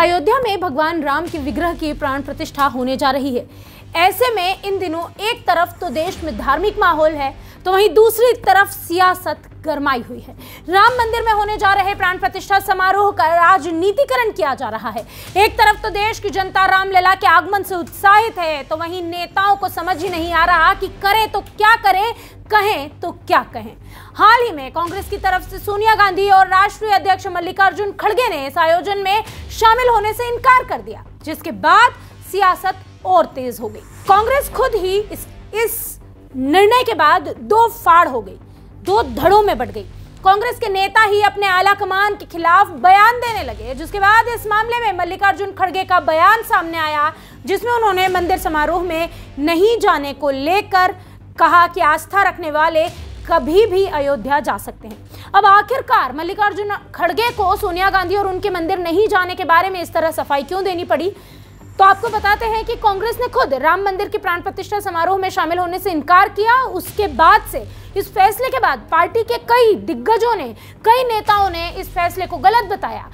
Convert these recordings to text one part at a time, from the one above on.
अयोध्या में भगवान राम के विग्रह की प्राण प्रतिष्ठा होने जा रही है ऐसे में इन दिनों एक तरफ तो देश में धार्मिक माहौल है तो वहीं दूसरी तरफ सियासत गरमाई हुई है राम मंदिर में होने जा रहे प्राण प्रतिष्ठा समारोह का राजनीतिकरण किया जा रहा है एक तरफ तो देश की जनता रामलला के आगमन से उत्साहित है तो वहीं नेताओं को समझ ही नहीं आ रहा कि करे तो क्या करे कहें तो क्या कहें हाल ही में कांग्रेस की तरफ से सोनिया गांधी और राष्ट्रीय अध्यक्ष मल्लिकार्जुन खड़गे ने इस आयोजन में शामिल होने से इनकार कर दिया जिसके बाद सियासत और तेज हो गई कांग्रेस खुद ही इस, इस निर्णय के बाद दो फाड़ हो गई दो धड़ों में बढ़ गई कांग्रेस के नेता ही अपने आला कमान के खिलाफ बयान देने लगे जिसके बाद इस मामले में मल्लिकार्जुन खड़गे का बयान सामने आया जिसमें उन्होंने मंदिर समारोह में नहीं जाने को लेकर कहा कि आस्था रखने वाले कभी भी अयोध्या जा सकते हैं अब आखिरकार मल्लिकार्जुन खड़गे को सोनिया गांधी और उनके मंदिर नहीं जाने के बारे में इस तरह सफाई क्यों देनी पड़ी तो आपको बताते हैं कि कांग्रेस ने खुद राम मंदिर के प्राण प्रतिष्ठा समारोह में शामिल होने से इनकार किया उसके बाद से इस फैसले के बाद पार्टी के कई दिग्गजों ने कई नेताओं ने इस फैसले को गलत बताया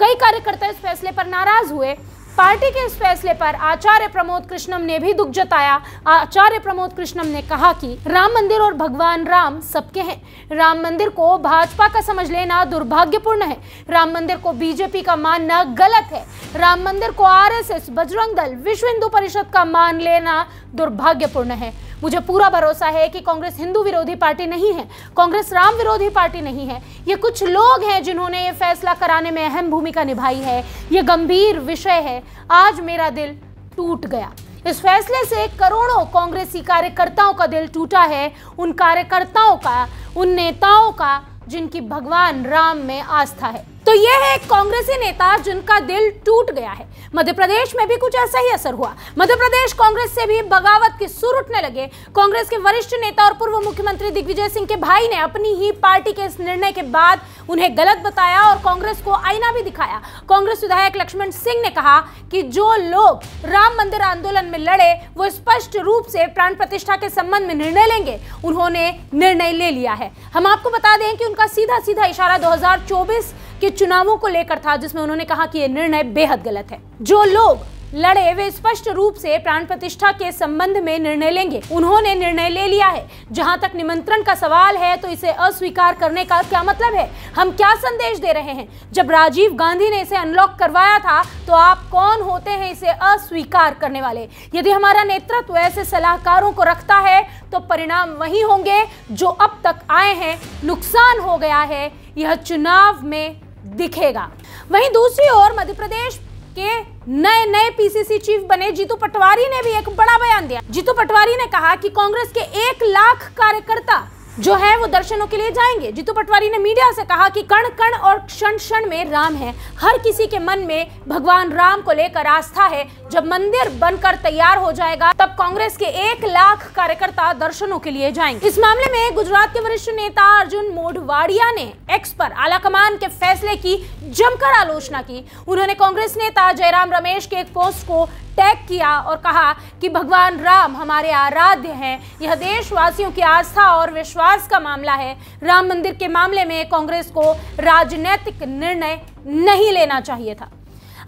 कई कार्यकर्ता इस फैसले पर नाराज हुए पार्टी के इस फैसले पर आचार्य प्रमोद कृष्णम ने भी दुख जताया आचार्य प्रमोद कृष्णम ने कहा कि राम मंदिर और भगवान राम सबके हैं राम मंदिर को भाजपा का समझ लेना दुर्भाग्यपूर्ण है राम मंदिर को बीजेपी का मानना गलत है राम मंदिर को आरएसएस बजरंग दल विश्व हिंदू परिषद का मान लेना दुर्भाग्यपूर्ण है मुझे पूरा भरोसा है कि कांग्रेस हिंदू विरोधी पार्टी नहीं है कांग्रेस राम विरोधी पार्टी नहीं है ये कुछ लोग हैं जिन्होंने ये फैसला कराने में अहम भूमिका निभाई है ये गंभीर विषय है आज मेरा दिल टूट गया इस फैसले से करोड़ों कांग्रेसी कार्यकर्ताओं का दिल टूटा है उन कार्यकर्ताओं का उन नेताओं का जिनकी भगवान राम में आस्था है तो ये है एक कांग्रेसी नेता जिनका दिल टूट गया है मध्य प्रदेश में भी कुछ ऐसा ही असर हुआ मध्य प्रदेश कांग्रेस से भी बगावत के सुर उठने लगे कांग्रेस के वरिष्ठ नेता और पूर्व मुख्यमंत्री दिग्विजय सिंह के भाई ने अपनी ही पार्टी के इस निर्णय के बाद उन्हें गलत बताया और कांग्रेस को आईना भी दिखाया कांग्रेस विधायक लक्ष्मण सिंह ने कहा कि जो लोग राम मंदिर आंदोलन में लड़े वो स्पष्ट रूप से प्राण प्रतिष्ठा के संबंध में निर्णय लेंगे उन्होंने निर्णय ले लिया है हम आपको बता दें कि उनका सीधा सीधा इशारा 2024 के चुनावों को लेकर था जिसमें उन्होंने कहा कि यह निर्णय बेहद गलत है जो लोग लड़े वे स्पष्ट रूप से प्राण प्रतिष्ठा के संबंध में निर्णय लेंगे उन्होंने निर्णय ले लिया है जहां तक निमंत्रण का सवाल है तो इसे अस्वीकार करने का क्या मतलब है हम क्या संदेश दे रहे हैं जब राजीव गांधी ने इसे अनलॉक करवाया था तो आप कौन होते हैं इसे अस्वीकार करने वाले यदि हमारा नेतृत्व ऐसे सलाहकारों को रखता है तो परिणाम वही होंगे जो अब तक आए हैं नुकसान हो गया है यह चुनाव में दिखेगा वहीं दूसरी ओर मध्य प्रदेश के नए नए पीसीसी चीफ बने जीतू पटवारी ने भी एक बड़ा बयान दिया जीतू पटवारी ने कहा कि कांग्रेस के एक लाख कार्यकर्ता जो है वो दर्शनों के लिए जाएंगे जीतू पटवारी ने मीडिया से कहा कि कण कण और क्षण क्षण में राम है हर किसी के मन में भगवान राम को लेकर आस्था है जब मंदिर बनकर तैयार हो जाएगा तब कांग्रेस के एक लाख कार्यकर्ता दर्शनों के लिए जाएंगे इस मामले में गुजरात के वरिष्ठ नेता अर्जुन मोढवाड़िया ने एक्स पर आलाकमान के फैसले की जमकर आलोचना की उन्होंने कांग्रेस नेता जयराम रमेश के एक पोस्ट को टैग किया और कहा कि भगवान राम हमारे आराध्य हैं यह देशवासियों की आस्था और विश्वास का मामला है राम मंदिर के मामले में कांग्रेस को राजनैतिक निर्णय नहीं लेना चाहिए था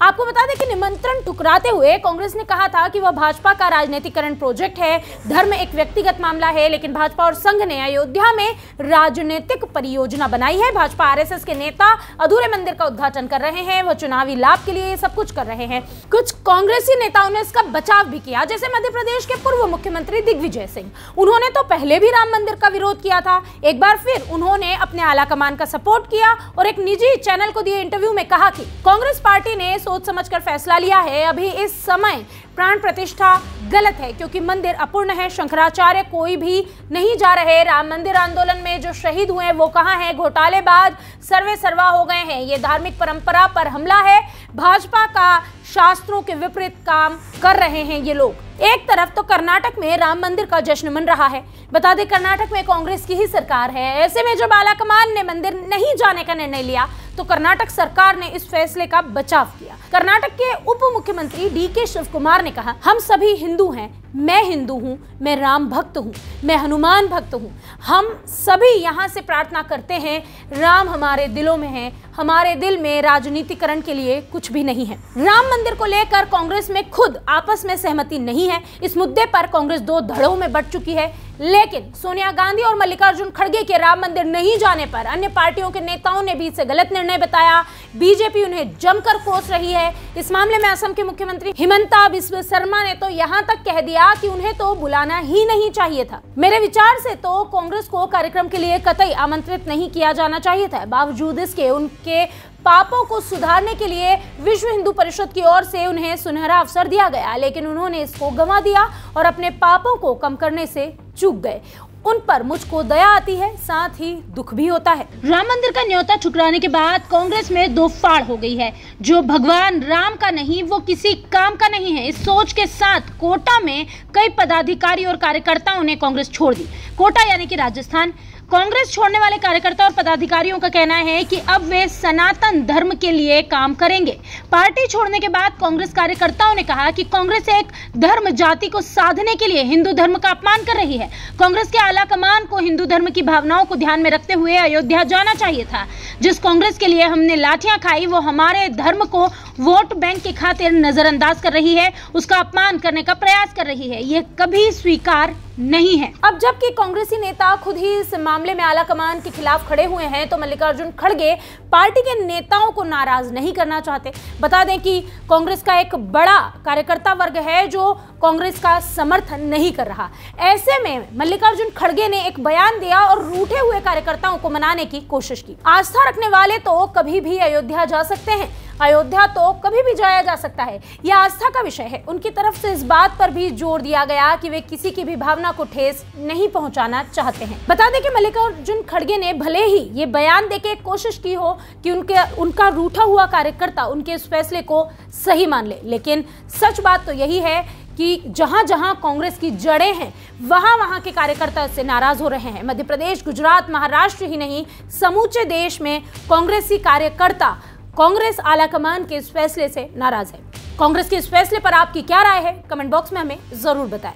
आपको बता दें कि निमंत्रण टुकराते हुए कांग्रेस ने कहा था कि वह भाजपा का राजनीतिकरण प्रोजेक्ट है धर्म एक व्यक्तिगत मामला है लेकिन भाजपा और संघ ने अयोध्या में राजनीतिक परियोजना बनाई है भाजपा आरएसएस के नेता अधूरे मंदिर का उद्घाटन कर रहे हैं वह चुनावी लाभ के लिए सब कुछ कर रहे हैं कुछ कांग्रेसी नेताओं ने इसका बचाव भी किया जैसे मध्य प्रदेश के पूर्व मुख्यमंत्री दिग्विजय सिंह उन्होंने तो पहले भी राम मंदिर का विरोध किया था एक बार फिर उन्होंने अपने आला कमान का सपोर्ट किया और एक निजी चैनल को दिए इंटरव्यू में कहा कि कांग्रेस पार्टी ने सोच समझ कर फैसला लिया है अभी इस समय प्राण प्रतिष्ठा गलत है क्योंकि मंदिर अपूर्ण है शंकराचार्य कोई भी नहीं जा रहे राम मंदिर आंदोलन में जो शहीद हुए वो कहाँ हैं घोटाले बाद सर्वे सर्वा हो गए हैं ये धार्मिक परंपरा पर हमला है भाजपा का शास्त्रों के विपरीत काम कर रहे हैं ये लोग एक तरफ तो कर्नाटक में राम मंदिर का जश्न मन रहा है बता दें कर्नाटक में कांग्रेस की ही सरकार है ऐसे में जो आला ने मंदिर नहीं जाने का निर्णय लिया तो कर्नाटक सरकार ने इस फैसले का बचाव किया कर्नाटक के उप मुख्यमंत्री डी के शिव कुमार ने कहा हम सभी हिंदू हैं मैं हिंदू हूँ मैं राम भक्त हूँ मैं हनुमान भक्त हूँ हम सभी यहाँ से प्रार्थना करते हैं राम हमारे दिलों में है हमारे दिल में राजनीतिकरण के लिए कुछ भी नहीं है राम मंदिर को लेकर कांग्रेस में खुद आपस में सहमति नहीं है इस मुद्दे पर कांग्रेस दो धड़ों में बढ़ चुकी है लेकिन सोनिया गांधी और मल्लिकार्जुन खड़गे के राम मंदिर नहीं जाने पर अन्य पार्टियों के नेताओं ने भी इसे गलत निर्णय बताया बीजेपी उन्हें जमकर कोस रही है इस मामले में असम के मुख्यमंत्री हिमंता बिस्व शर्मा ने तो यहाँ तक कह दिया कि उन्हें तो बुलाना ही नहीं चाहिए था मेरे विचार से तो कांग्रेस को कार्यक्रम के लिए कतई आमंत्रित नहीं किया जाना चाहिए था बावजूद इसके उनके पापों को सुधारने के लिए विश्व हिंदू परिषद की ओर से उन्हें सुनहरा अवसर दिया गया लेकिन उन्होंने इसको गंवा दिया और अपने पापों को कम करने से चूक गए उन पर मुझको दया आती है साथ ही दुख भी होता है राम मंदिर का न्योता ठुकराने के बाद कांग्रेस में दो फाड़ हो गई है जो भगवान राम का नहीं वो किसी काम का नहीं है इस सोच के साथ कोटा में कई पदाधिकारी और कार्यकर्ताओं ने कांग्रेस छोड़ दी कोटा यानी कि राजस्थान कांग्रेस छोड़ने वाले कार्यकर्ता और पदाधिकारियों का कहना है कि अब वे सनातन धर्म के लिए काम करेंगे पार्टी छोड़ने के बाद कांग्रेस कार्यकर्ताओं ने कहा कि कांग्रेस एक धर्म जाति को साधने के लिए हिंदू धर्म का अपमान कर रही है कांग्रेस के आला कमान को हिंदू धर्म की भावनाओं को ध्यान में रखते हुए अयोध्या जाना चाहिए था जिस कांग्रेस के लिए हमने लाठियां खाई वो हमारे धर्म को वोट बैंक के खातिर नजरअंदाज कर रही है उसका अपमान करने का प्रयास कर रही है यह कभी स्वीकार नहीं है अब जबकि कांग्रेसी नेता खुद ही इस मामले में आला कमान के खिलाफ खड़े हुए हैं तो मल्लिकार्जुन खड़गे पार्टी के नेताओं को नाराज नहीं करना चाहते बता दें कि कांग्रेस का एक बड़ा कार्यकर्ता वर्ग है जो कांग्रेस का समर्थन नहीं कर रहा ऐसे में मल्लिकार्जुन खड़गे ने एक बयान दिया और रूठे हुए कार्यकर्ताओं को मनाने की कोशिश की आस्था रखने वाले तो कभी भी अयोध्या जा सकते हैं अयोध्या तो कभी भी जाया जा सकता है यह आस्था का विषय है उनकी तरफ से इस बात पर भी जोर दिया गया कि वे किसी की भी भावना को ठेस नहीं पहुंचाना चाहते हैं बता दें कि मल्लिकार्जुन खड़गे ने भले ही ये बयान दे कोशिश की हो कि उनके उनका रूठा हुआ कार्यकर्ता उनके इस फैसले को सही मान ले। लेकिन सच बात तो यही है कि जहां जहां कांग्रेस की जड़ें हैं वहां वहां के कार्यकर्ता इससे नाराज हो रहे हैं मध्य प्रदेश गुजरात महाराष्ट्र ही नहीं समूचे देश में कांग्रेसी कार्यकर्ता कांग्रेस आलाकमान के इस फैसले से नाराज है कांग्रेस के इस फैसले पर आपकी क्या राय है कमेंट बॉक्स में हमें जरूर बताएं।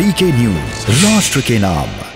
वीके न्यूज राष्ट्र के नाम